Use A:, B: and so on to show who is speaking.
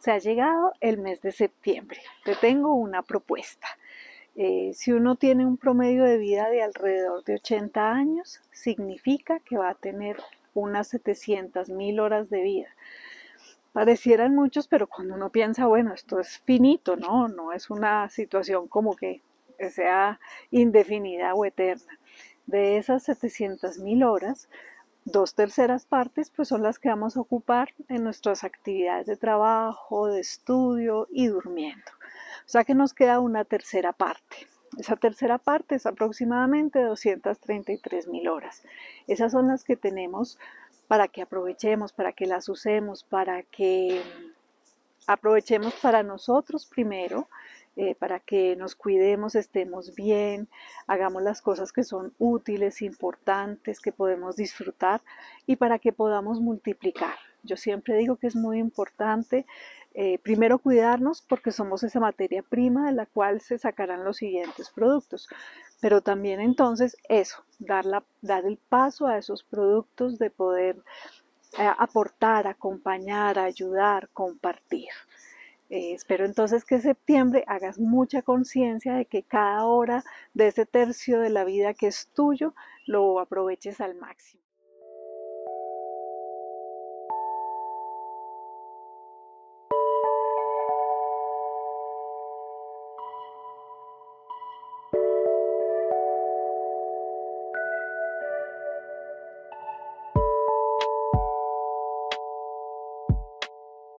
A: se ha llegado el mes de septiembre. Te tengo una propuesta. Eh, si uno tiene un promedio de vida de alrededor de 80 años, significa que va a tener unas 700 mil horas de vida. Parecieran muchos, pero cuando uno piensa, bueno, esto es finito, ¿no? No es una situación como que sea indefinida o eterna. De esas 700 mil horas, dos terceras partes pues son las que vamos a ocupar en nuestras actividades de trabajo, de estudio y durmiendo. O sea que nos queda una tercera parte. Esa tercera parte es aproximadamente 233 mil horas. Esas son las que tenemos para que aprovechemos, para que las usemos, para que aprovechemos para nosotros primero, eh, para que nos cuidemos, estemos bien, hagamos las cosas que son útiles, importantes, que podemos disfrutar y para que podamos multiplicar. Yo siempre digo que es muy importante eh, primero cuidarnos porque somos esa materia prima de la cual se sacarán los siguientes productos, pero también entonces eso, dar el paso a esos productos de poder aportar, acompañar, ayudar, compartir. Eh, espero entonces que en septiembre hagas mucha conciencia de que cada hora de ese tercio de la vida que es tuyo lo aproveches al máximo.